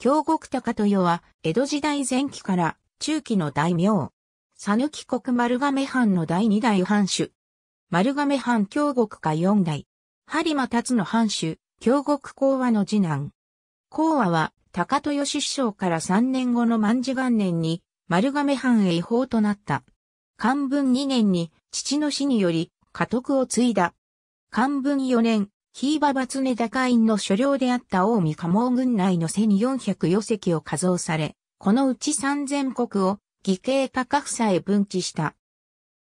京極高豊は、江戸時代前期から中期の大名。佐抜国丸亀藩の第二代藩主。丸亀藩京極家四代。播磨達の藩主、京極講和の次男。講和は、高豊師匠から三年後の万事元年に、丸亀藩へ違法となった。漢文二年に、父の死により、家督を継いだ。漢文四年、ヒーババツネダカインの所領であった大江加盟軍内の1400余席を加増され、このうち3000国を義兄高さへ分置した。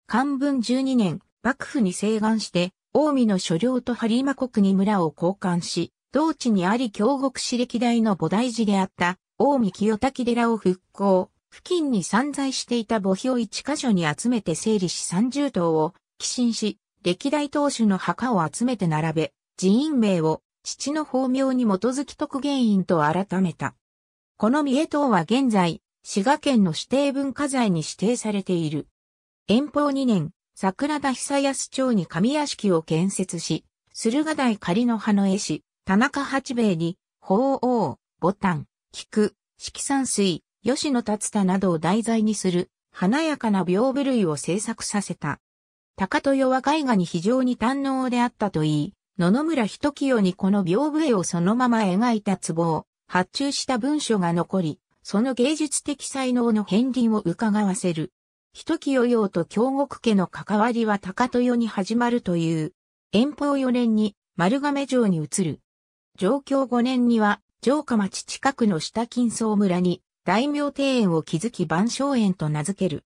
漢文12年、幕府に請願して、大江の所領と播マ国に村を交換し、同地にあり京極史歴代の菩提寺であった大江清滝寺を復興。付近に散在していた墓標1箇所に集めて整理し30頭を寄進し、歴代当主の墓を集めて並べ、寺院名を父の法名に基づき徳原院と改めた。この三重塔は現在、滋賀県の指定文化財に指定されている。遠方2年、桜田久安町に上屋敷を建設し、駿河台仮の葉の絵師、田中八兵衛に、鳳ボ牡丹、菊、色山水、吉野達田などを題材にする、華やかな屏風類を制作させた。高豊は絵画に非常に堪能であったといい、野々村一清にこの屏風絵をそのまま描いた壺を発注した文書が残り、その芸術的才能の片鱗を伺わせる。一清用と京極家の関わりは高豊に始まるという。遠方4年に丸亀城に移る。上京5年には城下町近くの下金層村に大名庭園を築き万象園と名付ける。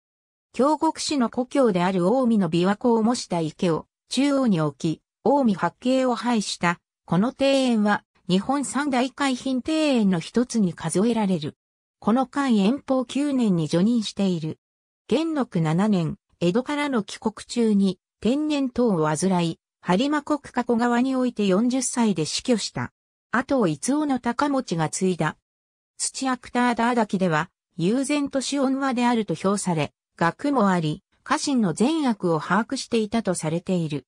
京極市の故郷である近江の琵琶湖を模した池を中央に置き、近江八景を拝した、この庭園は日本三大海浜庭園の一つに数えられる。この間遠方9年に除任している。元禄7年、江戸からの帰国中に天然痘を患い、播磨国加古川において40歳で死去した。後を逸夫の高持が継いだ。土アクターダーダキでは、悠然と死恩和であると評され、学もあり、家臣の善悪を把握していたとされている。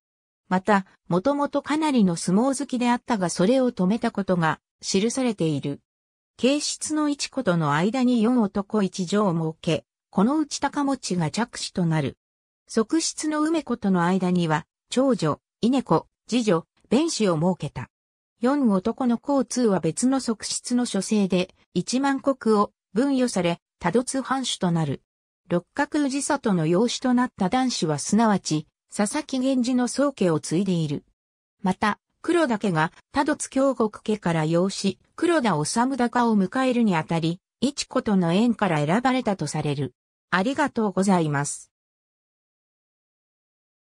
また、もともとかなりの相撲好きであったがそれを止めたことが記されている。形質の一子との間に四男一女を設け、このうち高持が着手となる。側室の梅子との間には、長女、稲子、次女、弁子を設けた。四男の交通は別の側室の書生で、一万国を分与され、多度通藩主となる。六角氏里の養子となった男子はすなわち、佐々木源氏の宗家を継いでいる。また、黒田家が多度津京国家から養子、黒田治高を迎えるにあたり、一子との縁から選ばれたとされる。ありがとうございます。